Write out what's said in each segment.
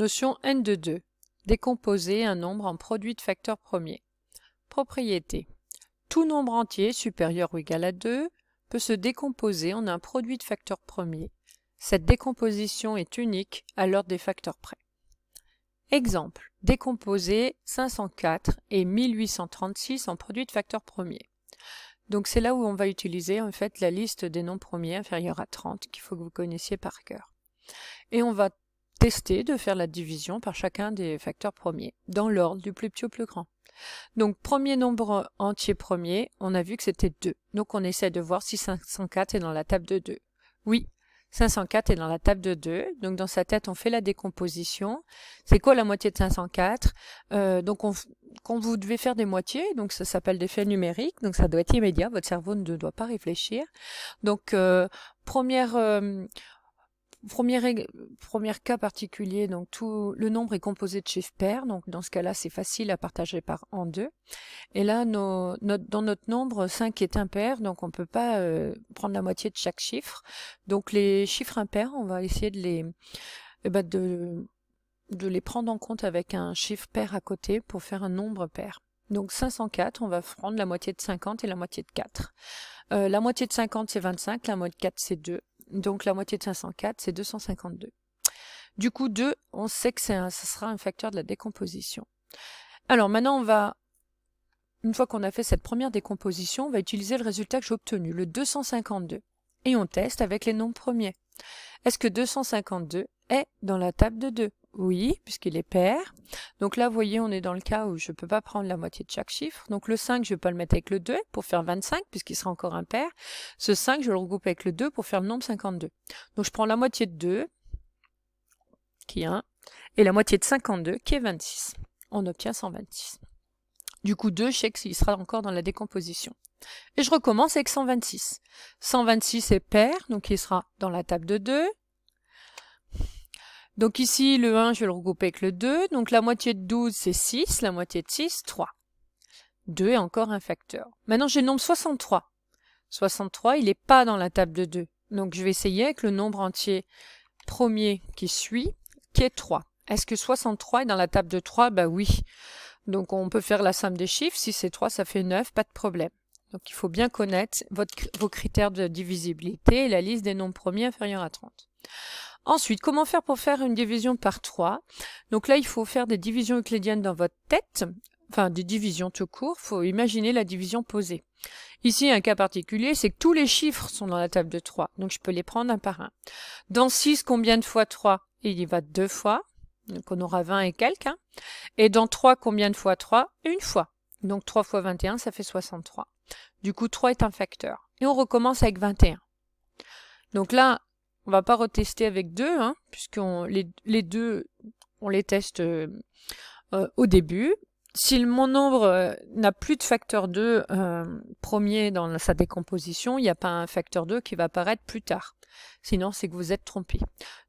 Notion n de 2. Décomposer un nombre en produit de facteurs premiers. Propriété. Tout nombre entier supérieur ou égal à 2 peut se décomposer en un produit de facteurs premiers. Cette décomposition est unique à l'ordre des facteurs près. Exemple. Décomposer 504 et 1836 en produit de facteurs premiers. Donc c'est là où on va utiliser en fait la liste des noms premiers inférieurs à 30 qu'il faut que vous connaissiez par cœur. Et on va tester de faire la division par chacun des facteurs premiers, dans l'ordre du plus petit au plus grand. Donc premier nombre entier premier, on a vu que c'était 2. Donc on essaie de voir si 504 est dans la table de 2. Oui, 504 est dans la table de 2, donc dans sa tête on fait la décomposition. C'est quoi la moitié de 504 euh, Donc on, quand vous devez faire des moitiés, donc ça s'appelle des faits numériques, donc ça doit être immédiat, votre cerveau ne doit pas réfléchir. Donc euh, première... Euh, Premier, cas particulier, donc tout le nombre est composé de chiffres pairs, donc dans ce cas-là, c'est facile à partager par en deux. Et là, dans notre nombre, 5 est impair, donc on ne peut pas euh, prendre la moitié de chaque chiffre. Donc les chiffres impairs, on va essayer de les, eh ben, de, de les prendre en compte avec un chiffre pair à côté pour faire un nombre pair. Donc 504, on va prendre la moitié de 50 et la moitié de 4. Euh, la moitié de 50 c'est 25, la moitié de 4 c'est 2. Donc la moitié de 504, c'est 252. Du coup, 2, on sait que un, ça sera un facteur de la décomposition. Alors maintenant, on va, une fois qu'on a fait cette première décomposition, on va utiliser le résultat que j'ai obtenu, le 252. Et on teste avec les nombres premiers. Est-ce que 252 est dans la table de 2 oui, puisqu'il est pair. Donc là, vous voyez, on est dans le cas où je ne peux pas prendre la moitié de chaque chiffre. Donc le 5, je ne vais pas le mettre avec le 2 pour faire 25, puisqu'il sera encore impair. Ce 5, je le regroupe avec le 2 pour faire le nombre 52. Donc je prends la moitié de 2, qui est 1, et la moitié de 52, qui est 26. On obtient 126. Du coup, 2, je sais qu'il sera encore dans la décomposition. Et je recommence avec 126. 126 est pair, donc il sera dans la table de 2. Donc ici, le 1, je vais le regrouper avec le 2. Donc la moitié de 12, c'est 6. La moitié de 6, 3. 2 est encore un facteur. Maintenant, j'ai le nombre 63. 63, il n'est pas dans la table de 2. Donc je vais essayer avec le nombre entier premier qui suit, qui est 3. Est-ce que 63 est dans la table de 3 Bah oui. Donc on peut faire la somme des chiffres. Si c'est 3, ça fait 9, pas de problème. Donc il faut bien connaître vos critères de divisibilité et la liste des nombres premiers inférieurs à 30. Ensuite, comment faire pour faire une division par 3 Donc là, il faut faire des divisions euclidiennes dans votre tête, enfin des divisions tout court, il faut imaginer la division posée. Ici, un cas particulier, c'est que tous les chiffres sont dans la table de 3, donc je peux les prendre un par un. Dans 6, combien de fois 3 Il y va deux fois, donc on aura 20 et quelques. Hein. Et dans 3, combien de fois 3 Une fois. Donc 3 fois 21, ça fait 63. Du coup, 3 est un facteur. Et on recommence avec 21. Donc là, on va pas retester avec 2, hein, puisqu'on les, les, deux, on les teste euh, euh, au début. Si mon nombre euh, n'a plus de facteur 2 premier dans sa décomposition, il n'y a pas un facteur 2 qui va apparaître plus tard. Sinon, c'est que vous êtes trompé.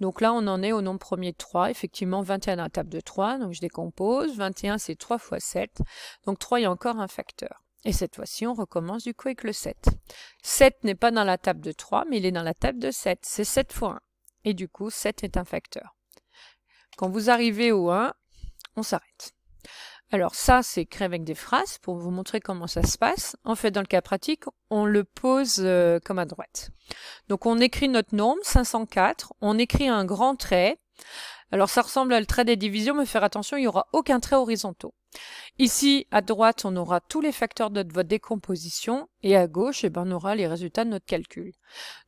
Donc là, on en est au nombre premier de 3. Effectivement, 21 à la table de 3. Donc je décompose. 21, c'est 3 fois 7. Donc 3, il y a encore un facteur. Et cette fois-ci, on recommence du coup avec le 7. 7 n'est pas dans la table de 3, mais il est dans la table de 7. C'est 7 fois 1. Et du coup, 7 est un facteur. Quand vous arrivez au 1, on s'arrête. Alors ça, c'est écrit avec des phrases pour vous montrer comment ça se passe. En fait, dans le cas pratique, on le pose euh, comme à droite. Donc on écrit notre nombre, 504, on écrit un grand trait, alors ça ressemble à le trait des divisions, mais faire attention, il n'y aura aucun trait horizontaux. Ici, à droite, on aura tous les facteurs de votre décomposition, et à gauche, eh ben, on aura les résultats de notre calcul.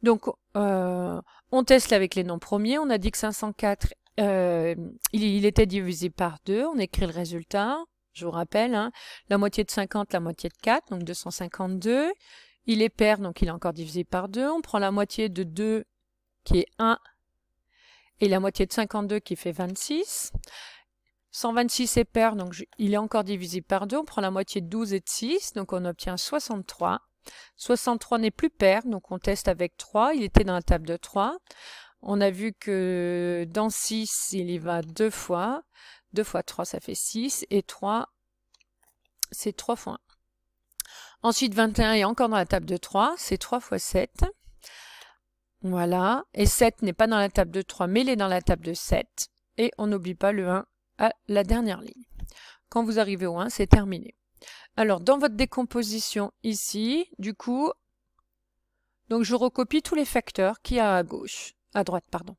Donc, euh, on teste avec les noms premiers, on a dit que 504, euh, il, était divisé par 2, on écrit le résultat, je vous rappelle, hein, la moitié de 50, la moitié de 4, donc 252, il est pair, donc il est encore divisé par 2, on prend la moitié de 2, qui est 1, et la moitié de 52 qui fait 26. 126 est pair, donc il est encore divisible par 2. On prend la moitié de 12 et de 6, donc on obtient 63. 63 n'est plus pair, donc on teste avec 3. Il était dans la table de 3. On a vu que dans 6, il y va deux fois. 2 fois 3, ça fait 6. Et 3, c'est 3 fois 1. Ensuite, 21 est encore dans la table de 3, c'est 3 fois 7. Voilà. Et 7 n'est pas dans la table de 3, mais il est dans la table de 7. Et on n'oublie pas le 1 à la dernière ligne. Quand vous arrivez au 1, c'est terminé. Alors, dans votre décomposition ici, du coup, donc je recopie tous les facteurs qu'il y a à gauche, à droite, pardon.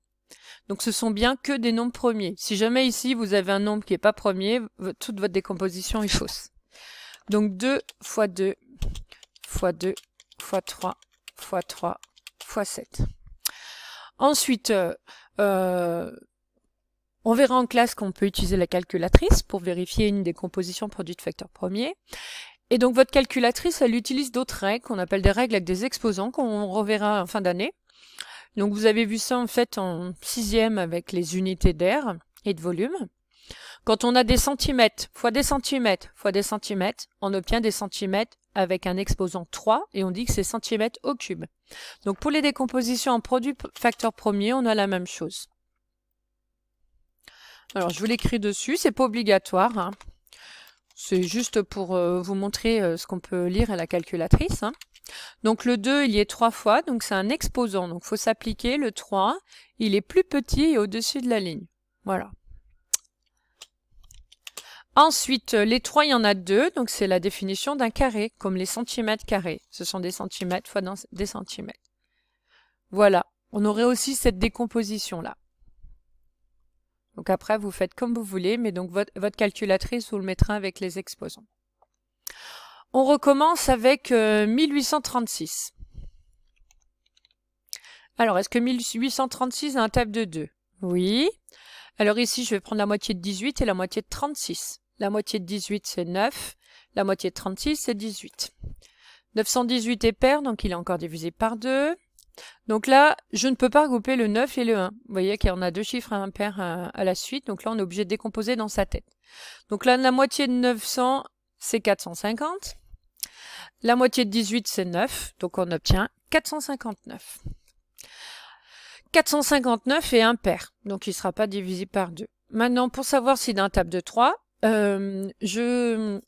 Donc ce sont bien que des nombres premiers. Si jamais ici vous avez un nombre qui n'est pas premier, toute votre décomposition est fausse. Donc 2 x 2 x 2 x 3 x 3 7. Ensuite, euh, euh, on verra en classe qu'on peut utiliser la calculatrice pour vérifier une des compositions produit de facteur premier. Et donc votre calculatrice, elle utilise d'autres règles qu'on appelle des règles avec des exposants qu'on reverra en fin d'année. Donc vous avez vu ça en fait en sixième avec les unités d'air et de volume. Quand on a des centimètres fois des centimètres fois des centimètres, on obtient des centimètres avec un exposant 3 et on dit que c'est centimètres au cube. Donc pour les décompositions en produits facteurs premiers, on a la même chose. Alors je vous l'écris dessus, c'est pas obligatoire. Hein. C'est juste pour euh, vous montrer euh, ce qu'on peut lire à la calculatrice. Hein. Donc le 2, il y est 3 fois, donc c'est un exposant. Donc il faut s'appliquer, le 3, il est plus petit et au-dessus de la ligne. Voilà. Ensuite, euh, les trois, il y en a deux, donc c'est la définition d'un carré, comme les centimètres carrés. Ce sont des centimètres fois des centimètres. Voilà, on aurait aussi cette décomposition-là. Donc après, vous faites comme vous voulez, mais donc votre, calculatrice vous le mettra avec les exposants. On recommence avec 1836. Euh, Alors, est-ce que 1836 a un table de 2 Oui. Alors ici, je vais prendre la moitié de 18 et la moitié de 36. La moitié de 18, c'est 9. La moitié de 36, c'est 18. 918 est pair, donc il est encore divisé par 2. Donc là, je ne peux pas regrouper le 9 et le 1. Vous voyez qu'il en a deux chiffres impairs à, euh, à la suite, donc là on est obligé de décomposer dans sa tête. Donc là, la moitié de 900, c'est 450. La moitié de 18, c'est 9, donc on obtient 459. 459 est impair, donc il ne sera pas divisé par 2. Maintenant, pour savoir si d'un table de 3, euh, je,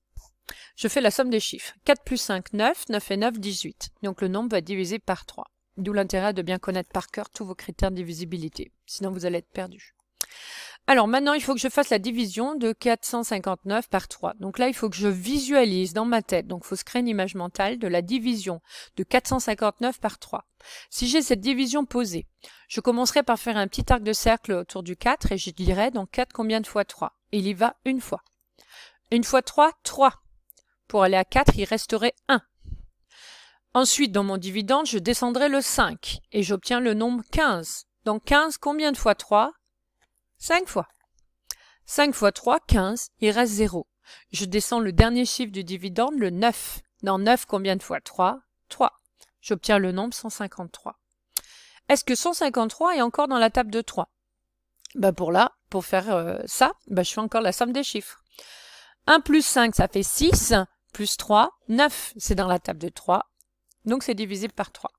je fais la somme des chiffres. 4 plus 5, 9. 9 et 9, 18. Donc le nombre va diviser par 3. D'où l'intérêt de bien connaître par cœur tous vos critères de divisibilité. Sinon, vous allez être perdu. Alors maintenant, il faut que je fasse la division de 459 par 3. Donc là, il faut que je visualise dans ma tête. Donc il faut se créer une image mentale de la division de 459 par 3. Si j'ai cette division posée, je commencerai par faire un petit arc de cercle autour du 4 et je dirai donc 4 combien de fois 3 il y va une fois. Une fois 3, 3. Pour aller à 4, il resterait 1. Ensuite, dans mon dividende, je descendrai le 5 et j'obtiens le nombre 15. Dans 15, combien de fois 3 5 fois. 5 fois 3, 15, il reste 0. Je descends le dernier chiffre du dividende, le 9. Dans 9, combien de fois 3 3. J'obtiens le nombre 153. Est-ce que 153 est encore dans la table de 3 bah, pour là, pour faire euh, ça, bah, je fais encore la somme des chiffres. 1 plus 5, ça fait 6, plus 3, 9. C'est dans la table de 3, donc c'est divisible par 3.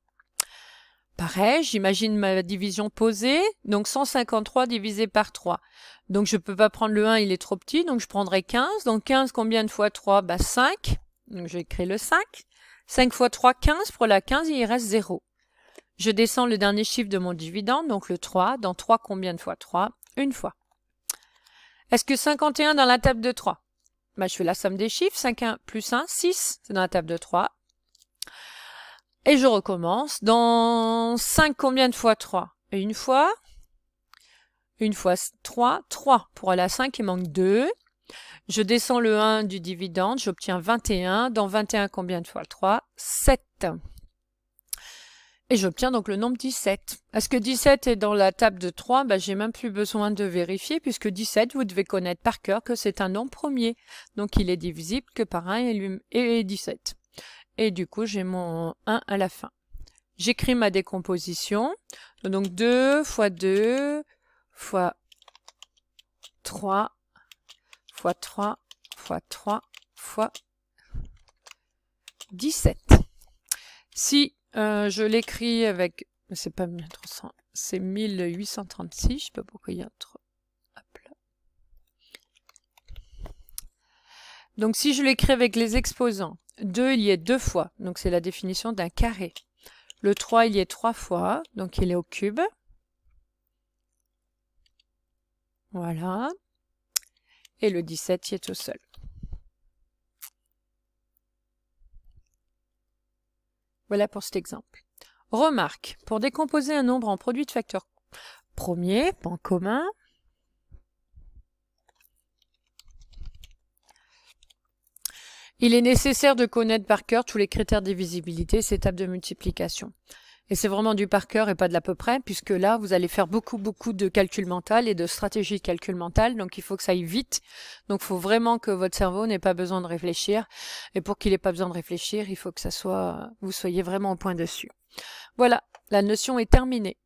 Pareil, j'imagine ma division posée, donc 153 divisé par 3. Donc je ne peux pas prendre le 1, il est trop petit, donc je prendrai 15. Donc 15, combien de fois 3 Bah 5, donc je le 5. 5 fois 3, 15, pour la 15, il reste 0. Je descends le dernier chiffre de mon dividende, donc le 3. Dans 3, combien de fois 3 Une fois. Est-ce que 51 dans la table de 3 bah, Je fais la somme des chiffres. 51 plus 1, 6. C'est dans la table de 3. Et je recommence. Dans 5, combien de fois 3 Une fois. Une fois 3, 3. Pour aller à 5, il manque 2. Je descends le 1 du dividende, j'obtiens 21. Dans 21, combien de fois 3 7. Et j'obtiens donc le nombre 17. Est-ce que 17 est dans la table de 3 bah, J'ai même plus besoin de vérifier puisque 17, vous devez connaître par cœur que c'est un nombre premier. Donc il est divisible que par 1 et 17. Et du coup, j'ai mon 1 à la fin. J'écris ma décomposition. Donc 2 x 2 x 3 x 3 x 3 x 17. Si euh, je l'écris avec... C'est pas c'est 1836. Je sais pas pourquoi il y a trop... Donc si je l'écris avec les exposants, 2, il y est deux fois. Donc c'est la définition d'un carré. Le 3, il y est trois fois. Donc il est au cube. Voilà. Et le 17, il est au seul. Voilà pour cet exemple. Remarque, pour décomposer un nombre en produits de facteurs premiers, en commun, il est nécessaire de connaître par cœur tous les critères de et ces tables de multiplication. Et c'est vraiment du par cœur et pas de l'à peu près, puisque là, vous allez faire beaucoup, beaucoup de calcul mental et de stratégie de calcul mental. Donc, il faut que ça aille vite. Donc, il faut vraiment que votre cerveau n'ait pas besoin de réfléchir. Et pour qu'il n'ait pas besoin de réfléchir, il faut que ça soit, vous soyez vraiment au point dessus. Voilà. La notion est terminée.